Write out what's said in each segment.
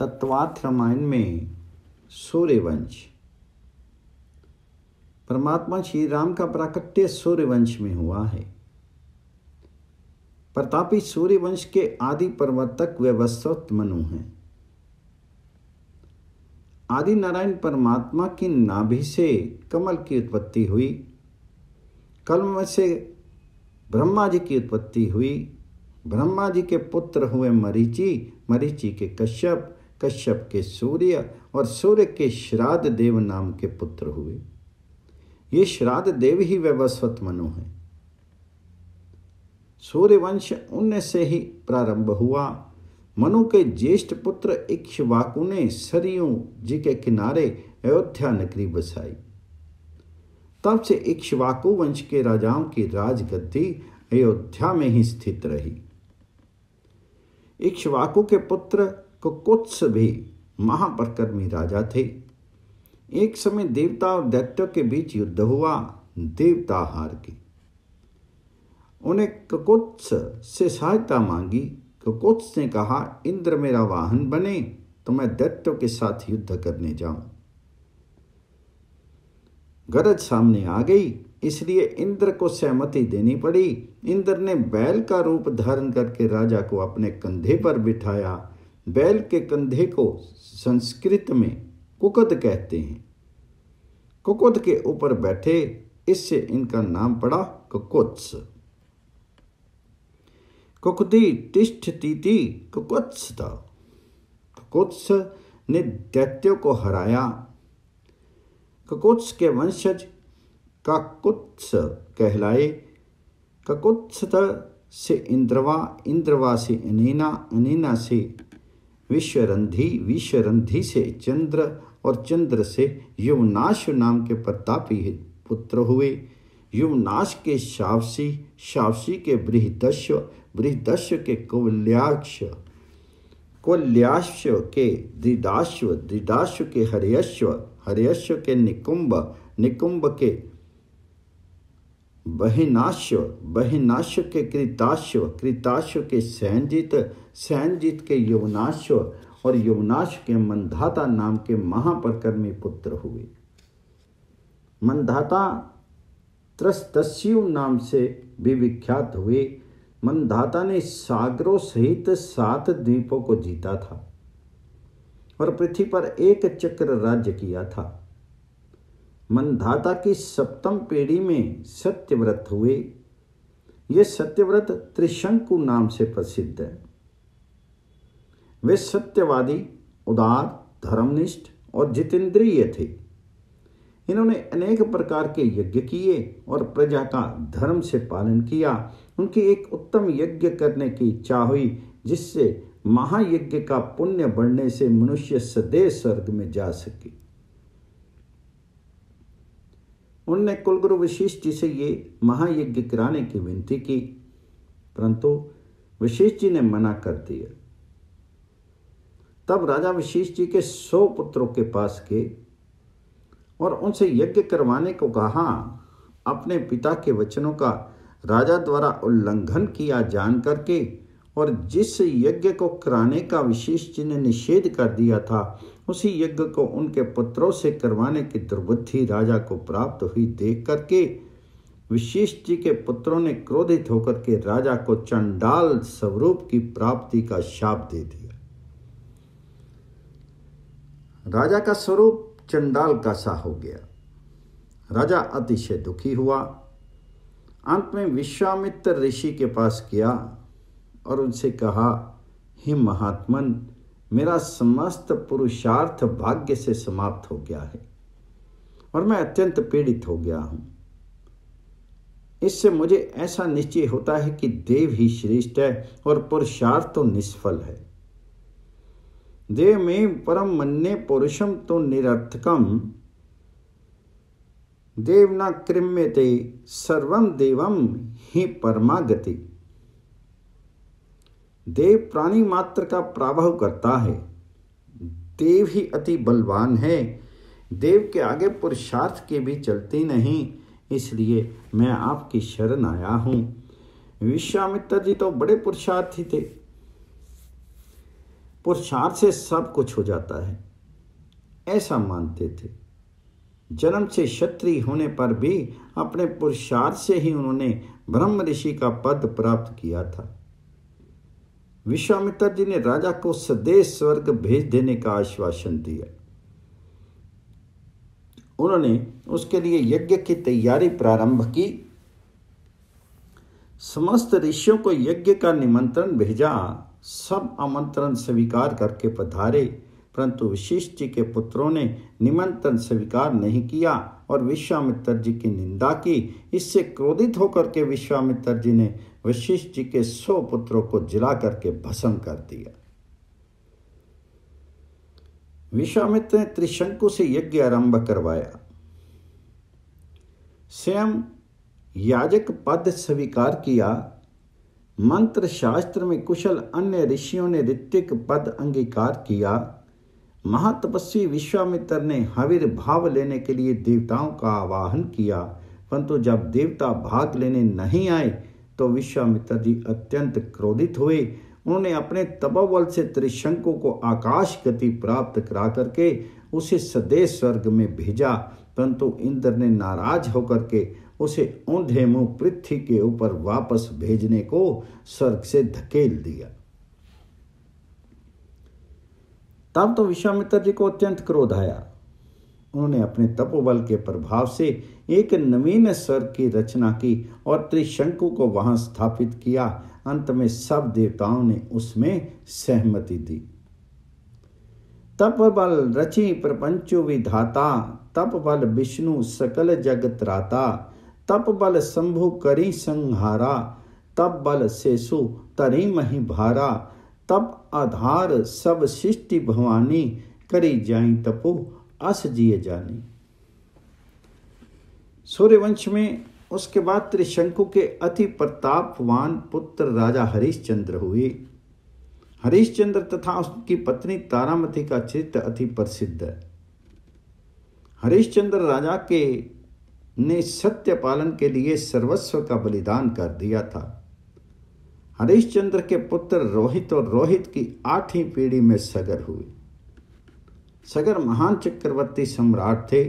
तत्वार्थ रामायण में सूर्यवंश परमात्मा श्री राम का प्राकट्य सूर्यवंश में हुआ है प्रतापी सूर्यवंश के आदि प्रवर्तक व्यवस्थित मनु हैं आदि नारायण परमात्मा की नाभि से कमल की उत्पत्ति हुई कलम से ब्रह्मा जी की उत्पत्ति हुई ब्रह्मा जी के पुत्र हुए मरीचि मरीचि के कश्यप कश्यप के सूर्य और सूर्य के श्राद्ध देव नाम के पुत्र हुए ये श्राद्ध देव ही वैवस्वत मनु है सूर्यवंश उनमें से ही प्रारंभ हुआ मनु के ज्येष्ठ पुत्र इक्ष्वाकु ने सरयू जी के किनारे अयोध्या नगरी बसाई तब से इक्ष्वाकु वंश के राजाओं की राजगद्दी अयोध्या में ही स्थित रही इक्ष्वाकु के पुत्र तो कुछ भी महापरकर्मी राजा थे एक समय देवता और दैत्यों के बीच युद्ध हुआ देवता हार के उन्हें ककुत्स से सहायता मांगी ककुत्स ने कहा इंद्र मेरा वाहन बने तो मैं दैत्यों के साथ युद्ध करने जाऊं गरज सामने आ गई इसलिए इंद्र को सहमति देनी पड़ी इंद्र ने बैल का रूप धारण करके राजा को अपने कंधे पर बिठाया बैल के कंधे को संस्कृत में कुकद कहते हैं कुकुद के ऊपर बैठे इससे इनका नाम पड़ा कुकुत्स कुकुदी तिष्ठती कुकुत्स था कुकुत्स ने दैत्यों को हराया ककुत्स के वंशज काकुत्स कहलाए ककुत्स से इंद्रवा इंद्रवा से अनीना अनीना से विश्वरंधि विश्वरंधि से चंद्र और चंद्र से युवनाश नाम के प्रतापी पुत्र हुए युवनाश के शावसी शावसी के बृहदश्य बृहदश्य के कौल्याक्ष कौल्याश्व के द्रिदाश्व द्रिदाश्व के हरियश्व हरियश्व के निकुंभ निकुंभ के बहिनाश्व बहिनाश्व के कृताश्व कृताश्व के सहनजीत सहनजीत के यवनाश्व और यवनाश के मंधाता नाम के महापरकर्मी पुत्र हुए मंधाता त्रस्तस्यु नाम से भी विख्यात हुए मंधाता ने सागरों सहित सात द्वीपों को जीता था और पृथ्वी पर एक चक्र राज्य किया था मंधाता की सप्तम पीढ़ी में सत्यव्रत हुए ये सत्यव्रत त्रिशंकु नाम से प्रसिद्ध है वे सत्यवादी उदार धर्मनिष्ठ और जितेंद्रिय थे इन्होंने अनेक प्रकार के यज्ञ किए और प्रजा का धर्म से पालन किया उनकी एक उत्तम यज्ञ करने की इच्छा हुई जिससे महायज्ञ का पुण्य बढ़ने से मनुष्य सदैव स्वर्ग में जा सके उनने कुलगुरु वशिष्ठ जी से ये महायज्ञ कराने की विनती की परंतु वशिष्ठ जी ने मना कर दिया तब राजा वशिष्ठ जी के सौ पुत्रों के पास गए और उनसे यज्ञ करवाने को कहा अपने पिता के वचनों का राजा द्वारा उल्लंघन किया जान करके और जिस यज्ञ को कराने का विशेष जी ने निषेध कर दिया था उसी यज्ञ को उनके पुत्रों से करवाने की दुर्बुद्धि राजा को प्राप्त हुई देख करके विशिष्ट जी के पुत्रों ने क्रोधित होकर के राजा को चंडाल स्वरूप की प्राप्ति का शाप दे दिया राजा का स्वरूप चंडाल का सा हो गया राजा अतिशय दुखी हुआ अंत में विश्वामित्र ऋषि के पास गया और उनसे कहा हे महात्मन मेरा समस्त पुरुषार्थ भाग्य से समाप्त हो गया है और मैं अत्यंत पीड़ित हो गया हूं इससे मुझे ऐसा निश्चय होता है कि देव ही श्रेष्ठ है और पुरुषार्थ तो निष्फल है देव में परम मन्ने पुरुषम तो निरर्थकम देव कृम्य कृम्यते सर्वम देवम ही परमागति देव प्राणी मात्र का प्राभव करता है देव ही अति बलवान है देव के आगे पुरुषार्थ के भी चलते नहीं इसलिए मैं आपकी शरण आया हूं विश्वामित्र जी तो बड़े पुरुषार्थी थे पुरुषार्थ से सब कुछ हो जाता है ऐसा मानते थे जन्म से क्षत्रिय होने पर भी अपने पुरुषार्थ से ही उन्होंने ब्रह्म ऋषि का पद प्राप्त किया था विश्वामित्र जी ने राजा को सदेश स्वर्ग भेज देने का आश्वासन दिया उन्होंने उसके लिए यज्ञ की तैयारी प्रारंभ की समस्त ऋषियों को यज्ञ का निमंत्रण भेजा सब आमंत्रण स्वीकार करके पधारे परंतु विशिष्ट जी के पुत्रों ने निमंत्रण स्वीकार नहीं किया और विश्वामित्र जी की निंदा की इससे क्रोधित होकर के विश्वामित्र जी ने वशिष्ठ जी के सौ पुत्रों को जिला करके भस्म कर दिया विश्वामित्र ने त्रिशंकु से यज्ञ आरंभ करवाया स्वयं याजक पद स्वीकार किया मंत्र शास्त्र में कुशल अन्य ऋषियों ने ऋतिक पद अंगीकार किया महातपस्वी विश्वामित्र ने हवीर भाव लेने के लिए देवताओं का आवाहन किया परंतु जब देवता भाग लेने नहीं आए तो विश्वामित्र जी अत्यंत क्रोधित हुए उन्होंने अपने तपोबल से त्रिशंकु को आकाश गति प्राप्त करा करके उसे सदैव स्वर्ग में भेजा परंतु इंद्र ने नाराज होकर के उसे ऊंधे मुंह पृथ्वी के ऊपर वापस भेजने को स्वर्ग से धकेल दिया तब तो विश्वामित्र जी को अत्यंत क्रोध आया उन्होंने अपने तपोबल के प्रभाव से एक नवीन स्वर की रचना की और त्रिशंकु को वहां स्थापित किया अंत में सब देवताओं ने उसमें सहमति दी तप बल रचि प्रपंचु विधाता तप बल विष्णु सकल जगत राता तप बल शंभु करी संहारा तप बल सेसु तरी मही भारा तप आधार सब सृष्टि भवानी करी जाई तपु अस जिय जानी सूर्यवंश में उसके बाद त्रिशंकु के अति प्रतापवान पुत्र राजा हरिश्चंद्र हुए हरिश्चंद्र तथा उसकी पत्नी तारामती का चित्र अति प्रसिद्ध है हरिश्चंद्र राजा के ने सत्य पालन के लिए सर्वस्व का बलिदान कर दिया था हरिश्चंद्र के पुत्र रोहित और रोहित की आठवीं पीढ़ी में सगर हुए सगर महान चक्रवर्ती सम्राट थे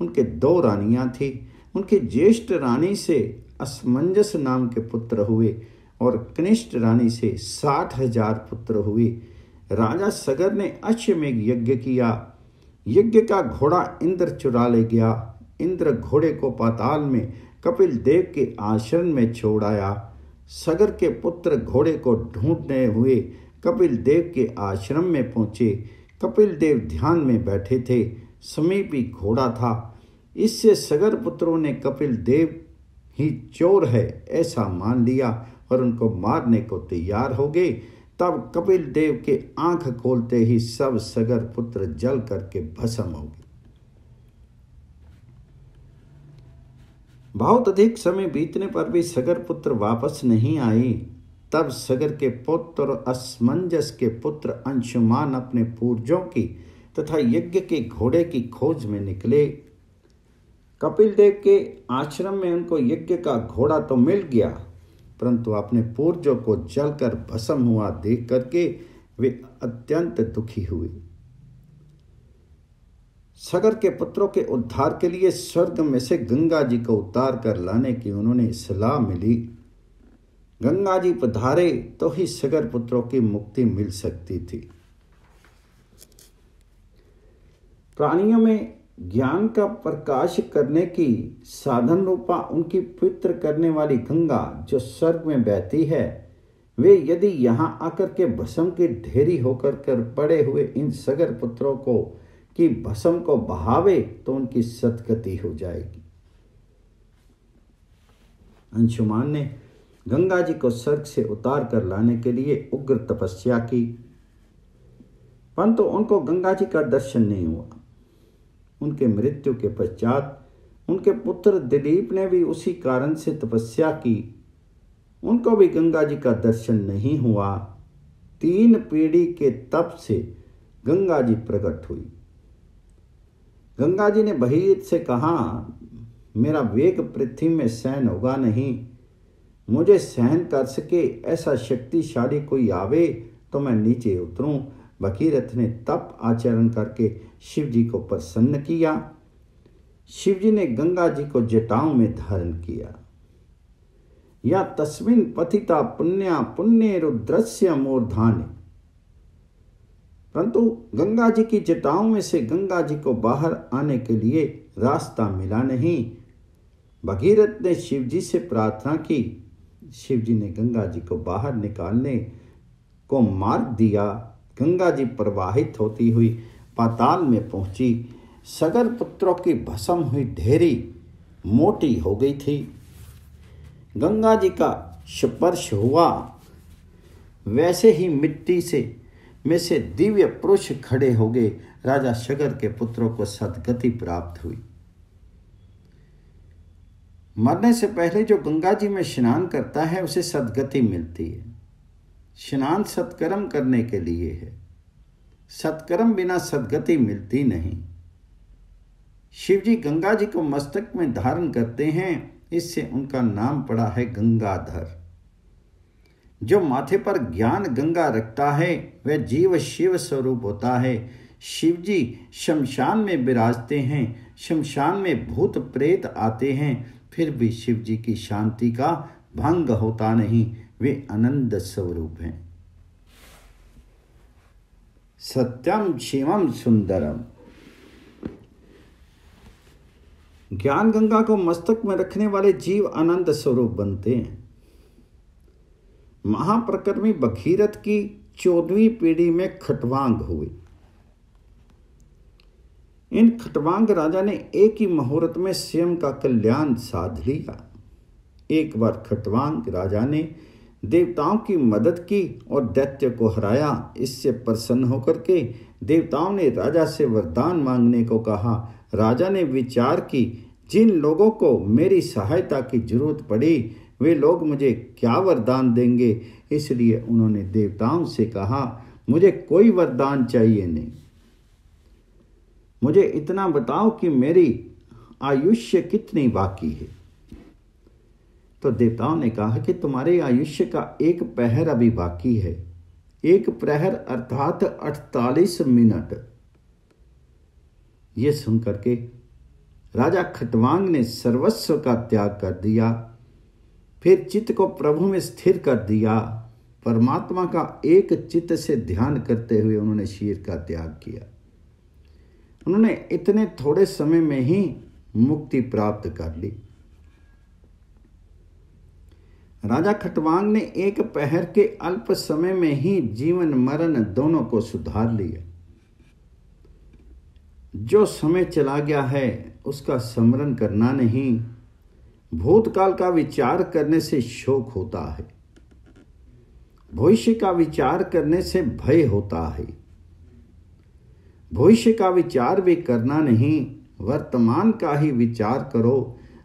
उनके दो रानियां थीं उनके ज्येष्ठ रानी से असमंजस नाम के पुत्र हुए और कनिष्ठ रानी से साठ हजार पुत्र हुए राजा सगर ने अश्वमेघ यज्ञ किया यज्ञ का घोड़ा इंद्र चुरा ले गया इंद्र घोड़े को पाताल में कपिल देव के आश्रम में छोड़ाया सगर के पुत्र घोड़े को ढूंढने हुए कपिल देव के आश्रम में पहुंचे कपिल देव ध्यान में बैठे थे समीप ही घोड़ा था इससे सगर पुत्रों ने कपिल देव ही चोर है ऐसा मान लिया और उनको मारने को तैयार हो गए तब कपिल देव के आंख खोलते ही सब सगर पुत्र जल करके भस्म हो गए बहुत अधिक समय बीतने पर भी सगर पुत्र वापस नहीं आए तब सगर के पुत्र असमंजस के पुत्र अंशुमान अपने पूर्जों की तथा यज्ञ के घोड़े की खोज में निकले कपिल देव के आश्रम में उनको यज्ञ का घोड़ा तो मिल गया परंतु अपने पूर्जों को जलकर भस्म हुआ देख करके वे अत्यंत दुखी हुए सगर के पुत्रों के उद्धार के लिए स्वर्ग में से गंगा जी को उतार कर लाने की उन्होंने सलाह मिली गंगा जी पधारे तो ही सगर पुत्रों की मुक्ति मिल सकती थी प्राणियों में ज्ञान का प्रकाश करने की साधन रूपा उनकी पवित्र करने वाली गंगा जो स्वर्ग में बहती है वे यदि यहाँ आकर के भस्म की ढेरी होकर कर पड़े हुए इन सगर पुत्रों को कि भस्म को बहावे तो उनकी सदगति हो जाएगी अंशुमान ने गंगा जी को स्वर्ग से उतार कर लाने के लिए उग्र तपस्या की परंतु उनको गंगा जी का दर्शन नहीं हुआ उनके मृत्यु के पश्चात उनके पुत्र दिलीप ने भी उसी कारण से तपस्या की उनको भी गंगा जी का दर्शन नहीं हुआ तीन पीढ़ी के तप से गंगा जी प्रकट हुई गंगा जी ने बहीत से कहा मेरा वेग पृथ्वी में सहन होगा नहीं मुझे सहन कर सके ऐसा शक्तिशाली कोई आवे तो मैं नीचे उतरूं भगीरथ ने तप आचरण करके शिव जी को प्रसन्न किया शिव जी ने गंगा जी को जटाओं में धारण किया या तस्मिन पथिता पुण्या पुण्य रुद्रश्य मूर्धाने परंतु गंगा जी की जटाओं में से गंगा जी को बाहर आने के लिए रास्ता मिला नहीं भगीरथ ने शिव जी से प्रार्थना की शिव जी ने गंगा जी को बाहर निकालने को मार्ग दिया गंगा जी प्रवाहित होती हुई पाताल में पहुंची सगर पुत्रों की भसम हुई ढेरी मोटी हो गई थी गंगा जी का स्पर्श हुआ वैसे ही मिट्टी से में से दिव्य पुरुष खड़े हो गए राजा सगर के पुत्रों को सदगति प्राप्त हुई मरने से पहले जो गंगा जी में स्नान करता है उसे सदगति मिलती है स्नान सत्कर्म करने के लिए है सत्कर्म बिना सदगति मिलती नहीं शिव जी गंगा जी को मस्तक में धारण करते हैं इससे उनका नाम पड़ा है गंगाधर जो माथे पर ज्ञान गंगा रखता है वह जीव शिव स्वरूप होता है शिव जी शमशान में विराजते हैं शमशान में भूत प्रेत आते हैं फिर भी शिव जी की शांति का भंग होता नहीं वे आनंद स्वरूप हैं सत्यम क्षेम सुंदरम ज्ञान गंगा को मस्तक में रखने वाले जीव आनंद स्वरूप बनते हैं महाप्रकर्मी बखीरथ की चौदवी पीढ़ी में खटवांग हुए इन खटवांग राजा ने एक ही मुहूर्त में स्वयं का कल्याण साध लिया एक बार खटवांग राजा ने देवताओं की मदद की और दैत्य को हराया इससे प्रसन्न होकर के देवताओं ने राजा से वरदान मांगने को कहा राजा ने विचार की जिन लोगों को मेरी सहायता की जरूरत पड़ी वे लोग मुझे क्या वरदान देंगे इसलिए उन्होंने देवताओं से कहा मुझे कोई वरदान चाहिए नहीं मुझे इतना बताओ कि मेरी आयुष्य कितनी बाकी है तो देवताओं ने कहा कि तुम्हारे आयुष्य का एक पहर अभी बाकी है एक प्रहर अर्थात 48 मिनट ये सुन करके राजा खटवांग ने सर्वस्व का त्याग कर दिया फिर चित्त को प्रभु में स्थिर कर दिया परमात्मा का एक चित्त से ध्यान करते हुए उन्होंने शीर का त्याग किया उन्होंने इतने थोड़े समय में ही मुक्ति प्राप्त कर ली राजा खटवांग ने एक पहर के अल्प समय में ही जीवन मरण दोनों को सुधार लिया जो समय चला गया है उसका स्मरण करना नहीं भूतकाल का विचार करने से शोक होता है भविष्य का विचार करने से भय होता है भविष्य का विचार भी करना नहीं वर्तमान का ही विचार करो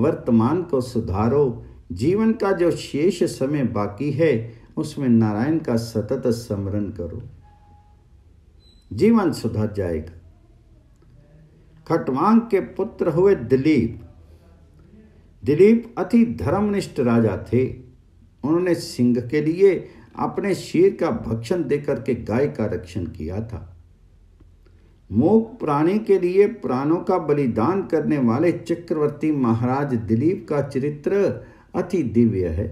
वर्तमान को सुधारो जीवन का जो शेष समय बाकी है उसमें नारायण का सतत स्मरण करो जीवन सुधर जाएगा खटवांग के पुत्र हुए दिलीप दिलीप अति धर्मनिष्ठ राजा थे उन्होंने सिंह के लिए अपने शेर का भक्षण देकर के गाय का रक्षण किया था मोक प्राणी के लिए प्राणों का बलिदान करने वाले चक्रवर्ती महाराज दिलीप का चरित्र अति दिव्य है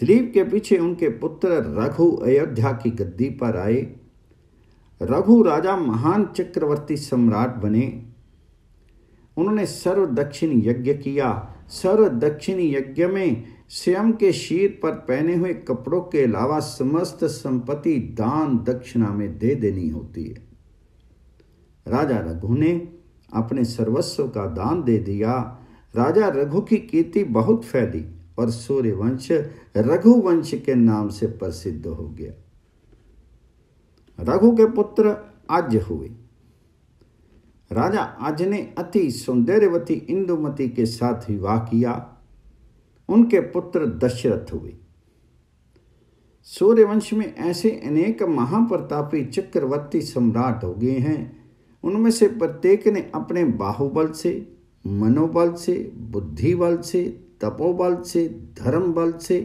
दिलीप के पीछे उनके पुत्र रघु अयोध्या की गद्दी पर आए रघु राजा महान चक्रवर्ती सम्राट बने उन्होंने सर्व दक्षिण यज्ञ किया सर्व दक्षिण यज्ञ में स्वयं के शीर पर पहने हुए कपड़ों के अलावा समस्त संपत्ति दान दक्षिणा में दे देनी होती है राजा रघु ने अपने सर्वस्व का दान दे दिया राजा रघु की कीर्ति बहुत फैली और सूर्यवंश रघुवंश के नाम से प्रसिद्ध हो गया रघु के पुत्र आज हुए राजा आज ने अति सौंदर्यवती इंदुमती के साथ विवाह किया उनके पुत्र दशरथ हुए सूर्यवंश में ऐसे अनेक महाप्रतापी चक्रवर्ती सम्राट हो गए हैं उनमें से प्रत्येक ने अपने बाहुबल से मनोबल से बुद्धि बल से तपोबल से धर्म बल से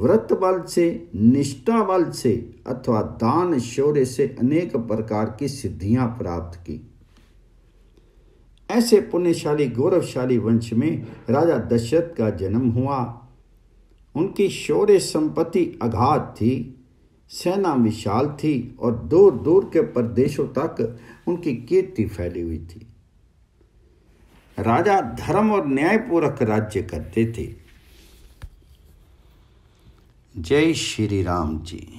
व्रत बल से निष्ठा बल से अथवा दान शौर्य से अनेक प्रकार की सिद्धियां प्राप्त की ऐसे पुण्यशाली गौरवशाली वंश में राजा दशरथ का जन्म हुआ उनकी शौर्य संपत्ति अघात थी सेना विशाल थी और दूर दूर के प्रदेशों तक उनकी कीर्ति फैली हुई थी राजा धर्म और न्यायपूर्वक राज्य करते थे जय श्री राम जी